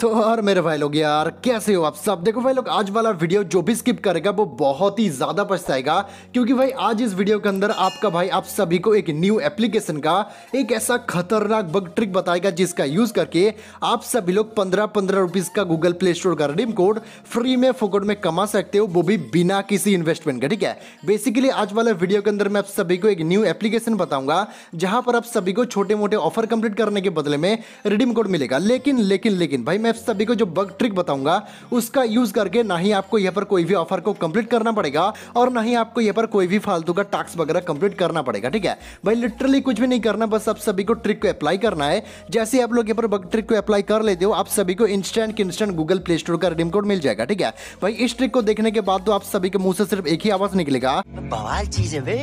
तो और मेरे भाई लोग यार कैसे हो आप सब देखो भाई लोग आज वाला वीडियो जो भी स्किप करेगा वो बहुत ही ज़्यादा पछताएगा क्योंकि भाई आज इस वीडियो के अंदर आपका भाई आप सभी को एक न्यू एप्लीकेशन का एक ऐसा खतरनाक बग ट्रिक बताएगा जिसका यूज़ करके आप सभी लोग पंद्रह पंद्रह रुपीज़ का गूगल प्ले स्टोर का रिडीम कोड फ्री में फोकट में कमा सकते हो वो भी बिना किसी इन्वेस्टमेंट का ठीक है बेसिकली आज वाला वीडियो के अंदर मैं आप सभी को एक न्यू एप्लीकेशन बताऊंगा जहां पर आप सभी को छोटे मोटे ऑफर कंप्लीट करने के बदले में रिडीम कोड मिलेगा लेकिन लेकिन लेकिन भाई मैं सभी को जो बग ट्रिक बताऊंगा उसका यूज़ करके ना ही आपको यहाँ पर कोई भी ऑफर को कंप्लीट करना पड़ेगा और ना ही आपको यहाँ पर कोई भी फालतू का टास्क वगैरह कंप्लीट करना पड़ेगा ठीक है भाई लिटरली कुछ भी नहीं करना बस आप सभी को ट्रिक को अप्लाई करना है जैसे आप लोग यहाँ पर बग ट्रिक को अप्लाई कर लेते हो आप सभी को इंस्टेंट के इंस्टेंट गूगल प्ले स्टोर का रिडीम कोड मिल जाएगा ठीक है भाई इस ट्रिक को देखने के बाद तो आप सभी के मुंह से सिर्फ एक ही आवाज निकलेगा बवाल चीज है बे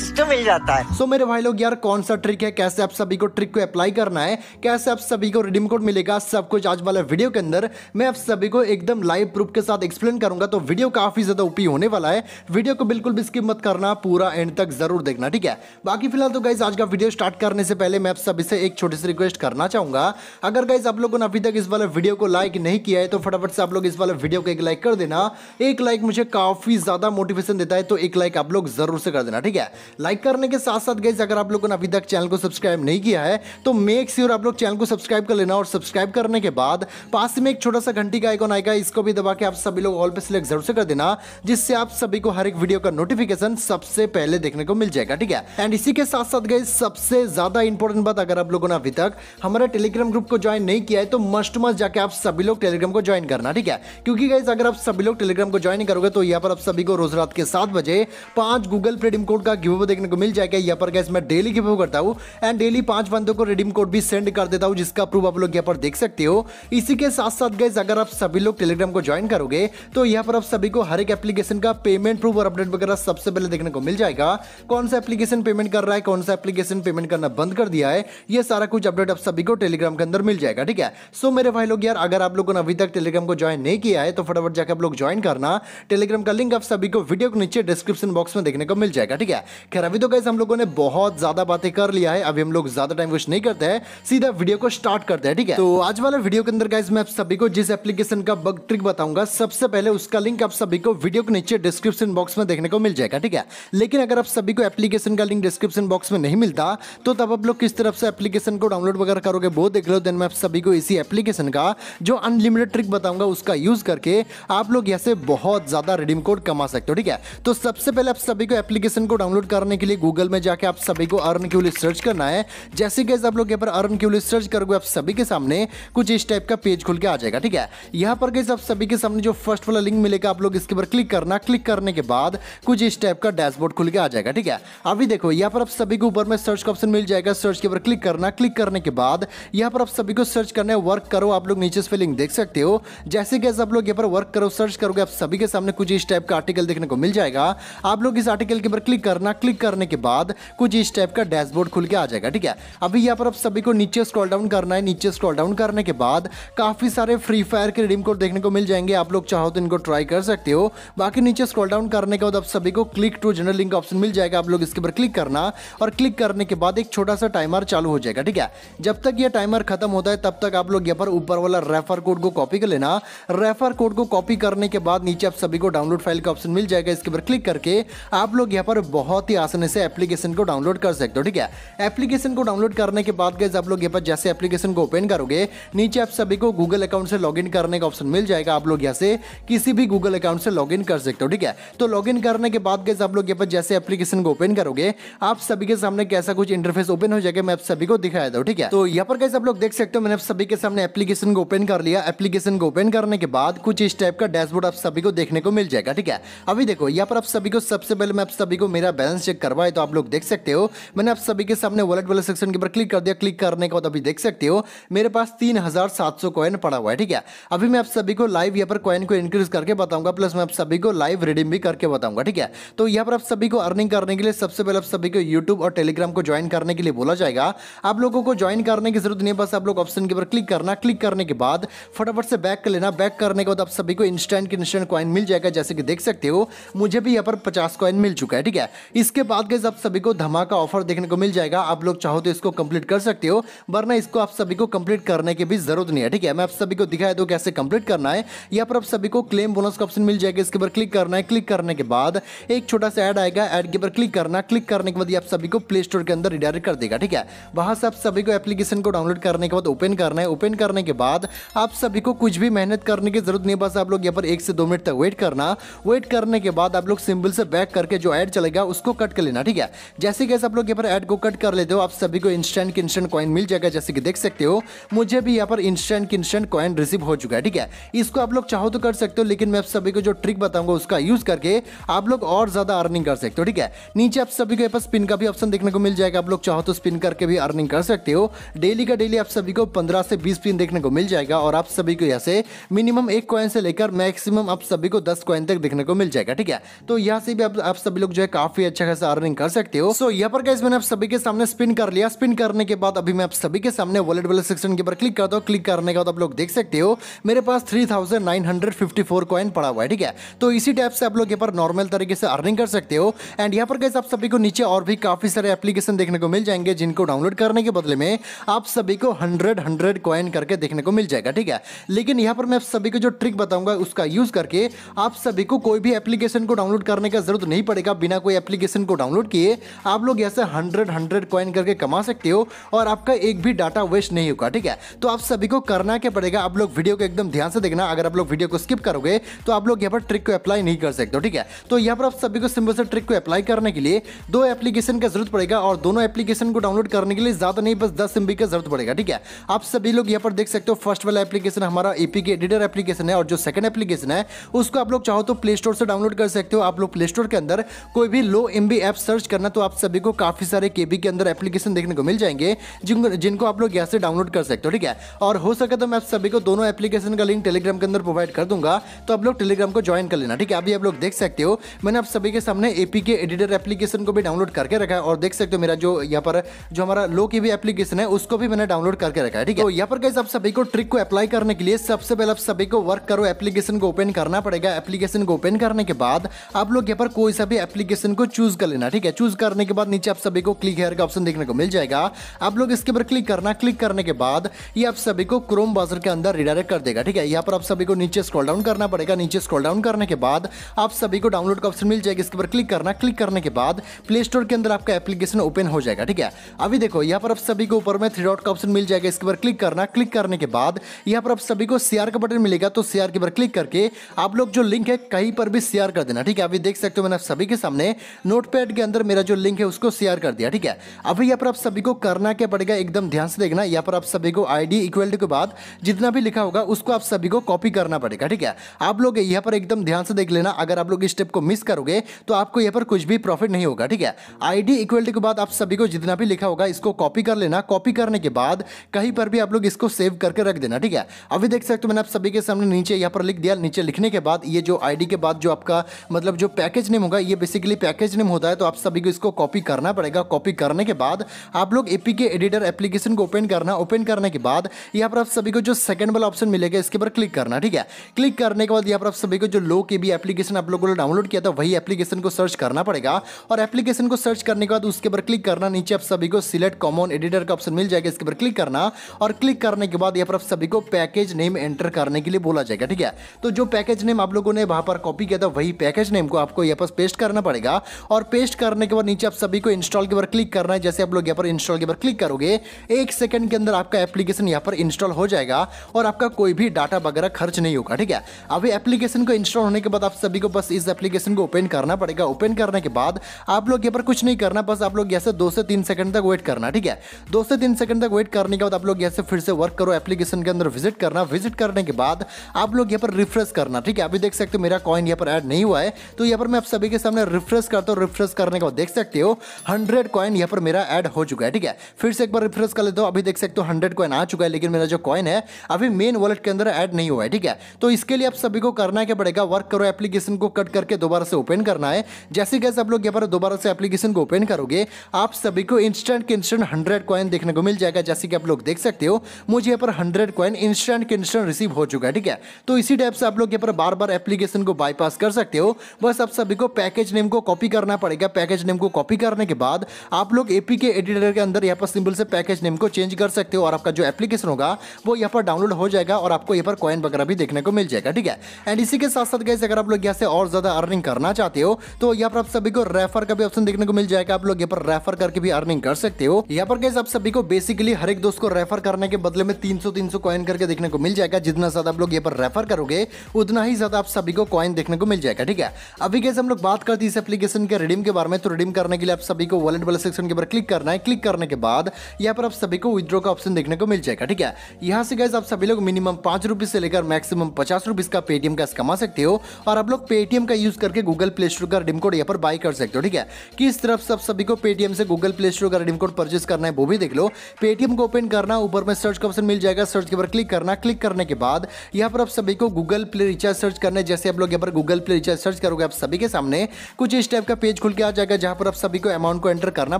सिस्टम मिल जाता है सो मेरे भाई लोग यार कौन सा ट्रिक है कैसे आप सभी को ट्रिक को अप्लाई करना है कैसे आप सभी को रिडीम कोड मिलेगा सब कुछ आज वाला वीडियो के अंदर मैं आप सभी को एकदम लाइव प्रूफ के साथ एक्सप्लेन करूंगा तो वीडियो काफ़ी ज़्यादा उपी होने वाला है वीडियो को बिल्कुल भी स्किप मत करना पूरा एंड तक ज़रूर देखना ठीक है बाकी फिलहाल तो गाइज आज का वीडियो स्टार्ट करने से पहले मैं आप सभी से एक छोटी सी रिक्वेस्ट करना चाहूंगा अगर गाइज आप लोगों ने अभी तक इस वाले वीडियो को लाइक नहीं किया है तो फटाफट से आप लोग इस वाले वीडियो को एक लाइक कर देना एक लाइक मुझे काफ़ी ज़्यादा मोटिवेशन देता है तो एक लाइक आप लोग ज़रूर से कर देना ठीक है लाइक करने के साथ साथ गाइज अगर आप लोगों ने अभी तक चैनल को सब्सक्राइब नहीं किया है तो मेक श्योर आप लोग चैनल को सब्सक्राइब कर लेना और सब्सक्राइब करने के बाद बाद पास में एक छोटा सा घंटी का आइकॉन आएगा इसको भी दबा के आप सभी लोग ऑल पे सिलेक्ट जरूर से कर देना जिससे आप सभी को हर एक वीडियो का नोटिफिकेशन सबसे पहले देखने को मिल जाएगा ठीक है एंड इसी के साथ साथ गई सबसे ज्यादा इंपॉर्टेंट बात अगर आप लोगों ने अभी तक हमारा टेलीग्राम ग्रुप को ज्वाइन नहीं किया है तो मस्ट मस्ट जाके आप सभी लोग टेलीग्राम को ज्वाइन करना ठीक है क्योंकि गाइज अगर आप सभी लोग टेलीग्राम को ज्वाइन करोगे तो यहाँ पर आप सभी को रोज रात के सात बजे पांच गूगल प्रेडिम कोड का गिवो देखने को मिल जाएगा यहाँ पर गैस मैं डेली गिवो करता हूँ एंड डेली पांच बंदों को रिडीम कोड भी सेंड कर देता हूँ जिसका प्रूफ आप लोग यहाँ पर देख सकते हो इसी के साथ साथ गैस अगर आप सभी लोग टेलीग्राम को ज्वाइन करोगे तो यहाँ पर आप सभी को हर एक एप्लीकेशन का पेमेंट प्रूफ और अपडेट वगैरह सबसे पहले देखने को मिल जाएगा कौन सा एप्लीकेशन पेमेंट कर रहा है कौन सा एप्लीकेशन पेमेंट करना बंद कर दिया है यह सारा कुछ अपडेट आप सभी को टेलीग्राम के अंदर मिल जाएगा ठीक है सो मेरे भाई लोग यार अगर आप लोगों ने अभी तक टेलीग्राम को ज्वाइन नहीं किया है तो फटाफट जाकर आप लोग ज्वाइन करना टेलीग्राम का लिंक आप सभी को वीडियो के नीचे डिस्क्रिप्शन बॉक्स में देखने को मिल जाएगा ठीक है खैर अभी तो गैस हम लोगों ने बहुत ज्यादा बातें कर लिया है अभी हम लोग ज्यादा टाइम वेस्ट नहीं करते हैं सीधा वीडियो को स्टार्ट करते हैं ठीक है तो आज वाले वीडियो के अंदर गाइज मैं आप सभी को जिस एप्लीकेशन का बग ट्रिक बताऊंगा सबसे पहले उसका लिंक आप सभी को वीडियो के नीचे डिस्क्रिप्शन बॉक्स में देखने को मिल जाएगा ठीक है लेकिन अगर आप सभी को एप्लीकेशन का लिंक डिस्क्रिप्शन बॉक्स में नहीं मिलता तो तब आप लोग किस तरफ से एप्लीकेशन को डाउनलोड वगैरह करोगे वो देख लो देन मैं आप सभी को इसी एप्लीकेशन का जो अनलिमिटेड ट्रिक बताऊंगा उसका यूज करके आप लोग यहाँ से बहुत ज़्यादा रिडीम कोड कमा सकते हो ठीक है तो सबसे पहले आप सभी को एप्लीकेशन को डाउनलोड करने के लिए गूगल में जाके आप सभी को अर्न क्यूलिस्ट सर्च करना है जैसे गैस आप लोग यहाँ पर अर्न क्यूलिस्ट सर्च करोगे आप सभी के सामने कुछ इस टाइप का पेज खुल के आ जाएगा ठीक है यहाँ पर गई सभी के सामने जो फर्स्ट वाला लिंक मिलेगा आप लोग इसके ऊपर क्लिक करना क्लिक करने के बाद कुछ इस टाइप का डैशबोर्ड खुल के आ जाएगा ठीक है अभी देखो यहाँ पर आप सभी के ऊपर में सर्च का ऑप्शन मिल जाएगा सर्च के ऊपर क्लिक करना क्लिक करने के बाद यहाँ पर आप सभी को सर्च करने वर्क करो आप लोग नीचे से लिंक देख सकते हो जैसे कैसे आप लोग यहाँ पर वर्क करो सर्च करोगे आप सभी के सामने कुछ इस टाइप का आर्टिकल देखने को मिल जाएगा आप लोग इस आर्टिकल के ऊपर क्लिक करना क्लिक करने के बाद कुछ इस टाइप का डैशबोर्ड खुल के आ जाएगा ठीक है अभी यहाँ पर आप सभी को नीचे स्क्रॉल डाउन करना है नीचे स्क्रॉल डाउन करने के बाद काफ़ी सारे फ्री फायर के रिडीम कोड देखने को मिल जाएंगे आप लोग चाहो तो इनको ट्राई कर सकते हो बाकी नीचे स्क्रॉल डाउन करने के बाद आप सभी को click to general link option मिल जाएगा आप लोग इसके ऊपर क्लिक करना और क्लिक करने के बाद एक छोटा सा टाइमर चालू हो जाएगा ठीक है जब तक यह टाइमर खत्म होता है तब तक आप लोग यहाँ पर ऊपर वाला रेफर कोड को कॉपी कर लेना रेफर कोड को कॉपी करने के बाद नीचे आप सभी को डाउनलोड फाइल का ऑप्शन मिल जाएगा इसके ऊपर क्लिक करके आप लोग यहाँ पर बहुत ही आसानी से एप्लीकेशन को डाउनलोड कर सकते हो ठीक है एप्लीकेशन को डाउनलोड करने के बाद गए आप लोग यहाँ पर जैसे एप्लीकेशन को ओपन करोगे नीचे आप सभी को गूगल अकाउंट से लॉगिन करने का ऑप्शन मिल जाएगा आप लोग यहाँ से किसी भी गूगल अकाउंट से लॉगिन कर सकते हो ठीक है तो लॉगिन करने के बाद आप लोग यहाँ पर जैसे एप्लीकेशन को ओपन करोगे आप सभी के सामने कैसा कुछ इंटरफेस ओपन हो जाएगा मैं आप सभी को दिखाया था ठीक है तो यहाँ पर कैसे आप लोग देख सकते हो मैंने आप सभी के सामने एप्लीकेशन को ओपन कर लिया एप्लीकेशन को ओपन करने के बाद कुछ इस टाइप का डैशबोर्ड आप सभी को देखने को मिल जाएगा ठीक है अभी देखो यहाँ पर आप सभी को सबसे पहले मैं आप सभी को मेरा बैलेंस चेक करवाए तो आप लोग देख सकते हो मैंने आप सभी के सामने वॉलेट वाले सेक्शन के ऊपर क्लिक कर दिया क्लिक करने के बाद अभी देख सकते हो मेरे पास तीन हजार सात सौ कॉइन पड़ा हुआ है ठीक है अभी मैं आप सभी को लाइव यहाँ पर कॉइन को इंक्रीज करके बताऊंगा प्लस मैं आप सभी को लाइव रिडीम भी करके बताऊंगा ठीक है तो यहाँ पर आप सभी को अर्निंग करने के लिए सबसे पहले आप सभी को यूट्यूब और टेलीग्राम को ज्वाइन करने के लिए बोला जाएगा आप लोगों को ज्वाइन करने की जरूरत नहीं है बस आप लोग ऑप्शन के ऊपर क्लिक करना क्लिक करने के बाद फटाफट से बैक कर लेना बैक करने के बाद आप सभी को इंस्टेंट इंस्टेंट कॉइन मिल जाएगा जैसे कि देख सकते हो मुझे भी यहाँ पर पचास कॉइन मिल चुका है ठीक है इसके बाद गए आप सभी को धमाका ऑफर देखने को मिल जाएगा आप लोग चाहो तो इसको कंप्लीट कर सकते हो वरना इसको आप सभी को कंप्लीट करने की भी जरूरत नहीं नहीं है ठीक है मैं आप सभी को दिखाया दो तो कैसे कंप्लीट करना है यहाँ पर आप सभी को क्लेम बोनस का ऑप्शन मिल जाएगा इसके ऊपर क्लिक करना है क्लिक करने के बाद एक छोटा सा ऐड आएगा ऐड के ऊपर क्लिक करना क्लिक करने के बाद आप सभी को प्ले स्टोर के अंदर रिडायरेक्ट कर देगा ठीक है वहां से आप सभी को एप्लीकेशन को डाउनलोड करने के बाद ओपन करना है ओपन करने के बाद आप सभी को कुछ भी मेहनत करने की जरूरत नहीं बस आप लोग यहाँ पर एक से दो मिनट तक वेट करना वेट करने के बाद आप लोग सिंबल से बैक करके जो ऐड चलेगा उसको कट कर लेना ठीक है जैसे कैसे आप लोग यहाँ पर ऐड को कट कर लेते हो आप सभी को इंस्टेंट इंस्टेंट कॉइन मिल जाएगा जैसे कि देख सकते हो मुझे भी यहाँ पर instant instant instant coin receive हो चुका है ठीक है इसको आप लोग चाहो तो कर सकते हो लेकिन मैं आप सभी को जो ट्रिक बताऊंगा उसका यूज करके आप लोग और ज्यादा अर्निंग कर सकते हो ठीक है नीचे आप सभी को पास स्पिन का भी ऑप्शन देखने को मिल जाएगा आप लोग चाहो तो स्पिन करके भी अर्निंग कर सकते हो डेली का डेली आप सभी को पंद्रह से बीस स्पिन देखने को मिल जाएगा और आप सभी को यहाँ से मिनिमम एक कॉइन से लेकर मैक्सिमम आप सभी को दस कॉइन तक देखने को मिल जाएगा ठीक है तो यहाँ से भी आप, सभी लोग जो है काफी अच्छा खासा अर्निंग कर सकते हो सो यहाँ पर गैस मैंने आप सभी के सामने स्पिन कर लिया स्पिन करने के बाद अभी मैं आप सभी के सामने वॉलेट वाले सेक्शन के ऊपर क्लिक करता हूँ क्लिक कर करने के बाद तो आप लोग देख सकते हो मेरे पास three thousand nine hundred fifty four coin पड़ा हुआ है ठीक है तो इसी टाइप से आप लोग यहाँ पर नॉर्मल तरीके से अर्निंग कर सकते हो एंड यहाँ पर कैसे आप सभी को नीचे और भी काफ़ी सारे एप्लीकेशन देखने को मिल जाएंगे जिनको डाउनलोड करने के बदले में आप सभी को हंड्रेड हंड्रेड कॉइन करके देखने को मिल जाएगा ठीक है लेकिन यहाँ पर मैं आप सभी को जो ट्रिक बताऊंगा उसका यूज़ करके आप सभी को कोई भी एप्लीकेशन को डाउनलोड करने का जरूरत नहीं पड़ेगा बिना कोई एप्लीकेशन को डाउनलोड किए आप लोग यहाँ से हंड्रेड हंड्रेड कॉइन करके कमा सकते हो और आपका एक भी डाटा वेस्ट नहीं होगा ठीक है तो आप सभी को करना क्या पड़ेगा आप लोग वीडियो को एकदम ध्यान से देखना अगर आप लोग वीडियो को स्किप करोगे तो आप लोग यहाँ पर ट्रिक को अप्लाई नहीं कर सकते हो ठीक है तो यहाँ पर आप सभी को सिंपल से ट्रिक को अप्लाई करने के लिए दो एप्लीकेशन का जरूरत पड़ेगा और दोनों एप्लीकेशन को डाउनलोड करने के लिए ज्यादा नहीं बस दस एमबी का जरूरत पड़ेगा ठीक है आप सभी लोग यहाँ पर देख सकते हो फर्स्ट वाला एप्लीकेशन हमारा एपी के एडिटर एप्लीकेशन है और जो सेकंड एप्लीकेशन है उसको आप लोग चाहो तो प्ले स्टोर से डाउनलोड कर सकते हो आप लोग प्ले स्टोर के अंदर कोई भी लो एम ऐप सर्च करना तो आप सभी को काफी सारे केबी के अंदर एप्लीकेशन देखने को मिल जाएंगे जिनको आप लोग यहाँ से डाउनलोड कर सकते हो ठीक है और हो सके तो मैं आप सभी को दोनों एप्लीकेशन का लिंक टेलीग्राम के अंदर प्रोवाइड कर दूंगा तो आप लोग टेलीग्राम को ज्वाइन कर लेना ठीक है अभी आप लोग देख सकते हो मैंने आप सभी के सामने एपी के एडिटर एप्लीकेशन को भी डाउनलोड करके रखा है और देख सकते हो मेरा जो यहाँ पर जो हमारा लो की भी एप्लीकेशन है उसको भी मैंने डाउनलोड करके रखा है ठीक है तो यहाँ पर कैसे आप सभी को ट्रिक को अप्लाई करने के लिए सबसे पहले आप सभी को वर्क करो एप्लीकेशन को ओपन करना पड़ेगा एप्लीकेशन को ओपन करने के बाद आप लोग यहाँ पर कोई सा भी एप्लीकेशन को चूज कर लेना ठीक है चूज करने के बाद नीचे आप सभी को क्लिक हेयर का ऑप्शन देखने को मिल जाएगा आप लोग इसके ऊपर क्लिक करना क्लिक करने के बाद ये आप सभी को क्रोम ब्राउजर के अंदर रिडायरेक्ट कर देगा ठीक है यहाँ पर आप सभी को नीचे स्क्रॉल डाउन करना पड़ेगा नीचे स्क्रॉल डाउन करने के बाद आप सभी को डाउनलोड का ऑप्शन मिल जाएगा इसके ऊपर क्लिक करना क्लिक करने के बाद प्ले स्टोर के अंदर आपका एप्लीकेशन ओपन हो जाएगा ठीक है अभी देखो यहाँ पर आप सभी को ऊपर में थ्री डॉट का ऑप्शन मिल जाएगा इसके ऊपर क्लिक करना क्लिक करने के बाद यहाँ पर आप सभी को सीआर का बटन मिलेगा तो सीआर के ऊपर क्लिक करके आप लोग जो लिंक है कहीं पर भी शेयर कर देना ठीक है अभी देख सकते हो मैंने सभी के सामने नोटपैड के अंदर मेरा जो लिंक है उसको शेयर कर दिया ठीक है अभी यहाँ पर आप सभी को करना क्या पड़ेगा एकदम ध्यान से देखना यहाँ पर आप सभी को आईडी इक्वल टू बाद जितना भी लिखा होगा उसको आप सभी को कॉपी करना पड़ेगा ठीक है आप लोग यहाँ पर एकदम ध्यान से देख लेना अगर आप लोग इस स्टेप को मिस करोगे तो आपको यहाँ पर कुछ भी प्रॉफिट नहीं होगा ठीक है आईडी इक्वलिटी के बाद आप सभी को जितना भी लिखा होगा इसको कॉपी कर लेना कॉपी करने के बाद कहीं पर भी आप लोग इसको सेव करके रख देना ठीक है अभी देख सकते हो मैंने आप सभी के सामने नीचे यहाँ पर लिख दिया नीचे लिखने के बाद ये जो आईडी के बाद जो आपका मतलब जो पैकेज नेम होगा ये बेसिकली पैकेज नेम होता है तो आप सभी को इसको कॉपी करना पड़ेगा कॉपी करने के बाद आप लोग एपी के एडिटर एप्लीकेशन को ओपन करना ओपन करने के बाद यहाँ पर पर आप सभी को जो सेकंड वाला ऑप्शन मिलेगा इसके ऊपर क्लिक करना ठीक है क्लिक करने के बाद यहाँ पर आप सभी को जो लो के भी एप्लीकेशन आप लोगों ने डाउनलोड किया था वही एप्लीकेशन को सर्च करना पड़ेगा और एप्लीकेशन को सर्च करने के बाद उसके ऊपर क्लिक करना नीचे आप सभी को सिलेक्ट कॉमन एडिटर का ऑप्शन मिल जाएगा इसके ऊपर क्लिक करना और क्लिक करने के बाद यहाँ पर आप सभी को पैकेज नेम एंटर करने के लिए बोला जाएगा ठीक है तो जो पैकेज नेम आप लोगों ने वहाँ पर कॉपी किया था वही पैकेज नेम को आपको यहाँ पर पेस्ट करना पड़ेगा और पेस्ट करने के बाद नीचे आप सभी को इंस्टॉल के ऊपर क्लिक करना है जैसे आप लोग यहाँ पर इंस्टॉल के ऊपर क्लिक करोगे एक सेकंड के अंदर आपका एप्लीकेशन यहाँ पर इंस्टॉल इंस्टॉल हो जाएगा और आपका कोई भी डाटा वगैरह खर्च नहीं होगा ठीक है अभी एप्लीकेशन को इंस्टॉल होने के बाद आप सभी को बस इस एप्लीकेशन को ओपन करना पड़ेगा ओपन करने के बाद आप लोग यहाँ पर कुछ नहीं करना बस आप लोग यहाँ से दो से तीन सेकंड तक वेट करना ठीक है दो से तीन सेकंड तक वेट करने के बाद आप लोग यहाँ से फिर से वर्क करो एप्लीकेशन के अंदर विजिट करना विजिट करने के बाद आप लोग यहाँ पर रिफ्रेश करना ठीक है अभी देख सकते हो मेरा कॉइन यहाँ पर एड नहीं हुआ है तो यहाँ पर मैं आप सभी के सामने रिफ्रेश करता हूँ रिफ्रेश करने के बाद देख सकते हो हंड्रेड कॉइन यहाँ पर मेरा एड हो चुका है ठीक है फिर से एक बार रिफ्रेश कर लेते हो अभी देख सकते हो हंड्रेड कॉइन आ चुका है लेकिन मेरा जो जो कॉइन है अभी मेन वॉलेट के अंदर ऐड नहीं हुआ है ठीक है तो इसके लिए आप सभी को करना क्या पड़ेगा वर्क करो एप्लीकेशन को कट करके दोबारा से ओपन करना है जैसे गैस आप लोग यहाँ पर दोबारा से एप्लीकेशन को ओपन करोगे आप सभी को इंस्टेंट के इंस्टेंट हंड्रेड कॉइन देखने को मिल जाएगा जैसे कि आप लोग देख सकते हो मुझे यहाँ पर हंड्रेड कॉइन इंस्टेंट के इंस्टेंट रिसीव हो चुका है ठीक है तो इसी टाइप से आप लोग यहाँ पर बार बार एप्लीकेशन को बाईपास कर सकते हो बस आप सभी को पैकेज नेम को कॉपी करना पड़ेगा पैकेज नेम को कॉपी करने के बाद आप लोग एपी के एडिटर के अंदर यहाँ पर सिंपल से पैकेज नेम को चेंज कर सकते हो और आपका जो एप्लीकेशन होगा वो यहाँ पर डाउनलोड हो जाएगा और आपको यहाँ पर कॉइन वगैरह भी देखने को मिल जाएगा ठीक है एंड इसी के साथ साथ गैस अगर आप लोग यहाँ से और ज़्यादा अर्निंग करना चाहते हो तो यहाँ पर आप सभी को रेफर का भी ऑप्शन देखने को मिल जाएगा आप लोग यहाँ पर रेफर करके भी अर्निंग कर सकते हो यहाँ पर गैस आप सभी को बेसिकली हर एक दोस्त को रेफर करने के बदले में तीन सौ तीन सौ कॉइन करके देखने को मिल जाएगा जितना ज्यादा आप लोग यहाँ पर रेफर करोगे उतना ही ज्यादा आप सभी को कॉइन देखने को मिल जाएगा ठीक है अभी कैसे हम लोग बात करते हैं इस एप्लीकेशन के रिडीम के बारे में तो रिडीम करने के लिए आप सभी को वॉलेट वाले सेक्शन के ऊपर क्लिक करना है क्लिक करने के बाद यहाँ पर आप सभी को विद्रो का ऑप्शन देखने को मिल जाएगा ठीक है यहाँ से गैस आप सभी लोग मिनिमम पाँच रुपीज़ से लेकर मैक्सिमम पचास रुपीज़ का पेटीएम कैश कमा सकते हो और आप लोग पेटीएम का यूज़ करके गूगल प्ले स्टोर का रिडीम कोड यहाँ पर बाई कर सकते हो ठीक है किस तरफ आप सभी को पेटीएम से गूगल प्ले स्टोर का रिडीम कोड परचेज करना है वो भी देख लो पेटीएम को ओपन करना ऊपर में सर्च का ऑप्शन मिल जाएगा सर्च के ऊपर क्लिक करना क्लिक करने के बाद यहाँ पर आप सभी को गूगल प्ले रिचार्ज सर्च करना जैसे आप लोग यहाँ पर गूगल प्ले रिचार्ज सर्च करोगे आप सभी के सामने कुछ इस टाइप का पेज खुल के आ जाएगा जहाँ पर आप सभी को अमाउंट को एंटर करना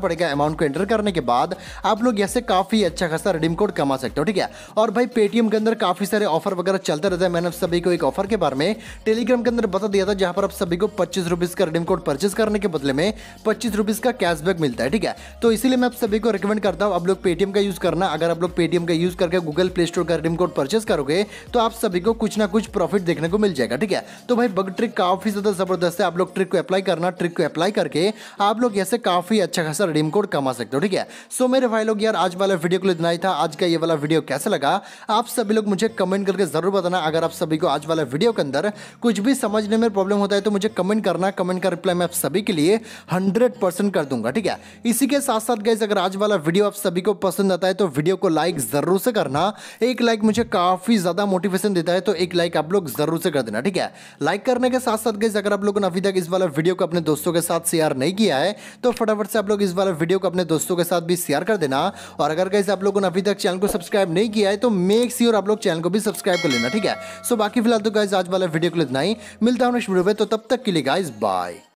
पड़ेगा अमाउंट को एंटर करने के बाद आप लोग यहाँ से काफ़ी अच्छा खासा रिडीम कोड कमा सकते हो ठीक है और भाई पेटीएम के अंदर काफ़ी सारे ऑफर वगैरह चलते रहते हैं मैंने सभी को एक ऑफर के बारे में टेलीग्राम के अंदर बता दिया था जहां पर आप सभी को पच्चीस रुपीज़ का रिडीम कोड परचेस करने के बदले में पच्चीस रुपीज़ का कैशबैक मिलता है ठीक है तो इसलिए मैं आप सभी को रिकमेंड करता हूँ आप लोग पेटीएम का यूज़ करना अगर आप लोग पेटीएम का यूज़ करके गूगल प्ले स्टोर का रिडीम कोड परचेस करोगे तो आप सभी को कुछ ना कुछ प्रॉफिट देखने को मिल जाएगा ठीक है तो भाई बग ट्रिक काफ़ी ज़्यादा ज़बरदस्त है आप लोग ट्रिक को अप्लाई करना ट्रिक को अप्लाई करके आप लोग यहाँ काफ़ी अच्छा खासा रिडीम कोड कमा सकते हो ठीक है सो मेरे भाई लोग यार आज वाला वीडियो को लेना ही था आज का ये वाला वीडियो कैसा लगा लगा आप सभी लोग मुझे कमेंट करके ज़रूर बताना अगर आप सभी को आज वाला वीडियो के अंदर कुछ भी समझने में प्रॉब्लम होता है तो मुझे कमेंट करना कमेंट का रिप्लाई मैं आप सभी के लिए हंड्रेड परसेंट कर दूंगा ठीक है इसी के साथ साथ गैस अगर आज वाला वीडियो आप सभी को पसंद आता है तो वीडियो को लाइक ज़रूर से करना एक लाइक मुझे काफ़ी ज़्यादा मोटिवेशन देता है तो एक लाइक आप लोग ज़रूर से कर देना ठीक है लाइक करने के साथ साथ गैस अगर आप लोगों ने अभी तक इस वाला वीडियो को अपने दोस्तों के साथ शेयर नहीं किया है तो फटाफट से आप लोग इस वाला वीडियो को अपने दोस्तों के साथ भी शेयर कर देना और अगर गैस आप लोगों ने अभी तक चैनल को सब्सक्राइब नहीं किया आए तो मेक सी और आप लोग चैनल को भी सब्सक्राइब कर लेना ठीक है सो बाकी फिलहाल तो गाइज आज वाला वीडियो को इतना ही मिलता हूँ में तो तब तक के लिए गाइज बाय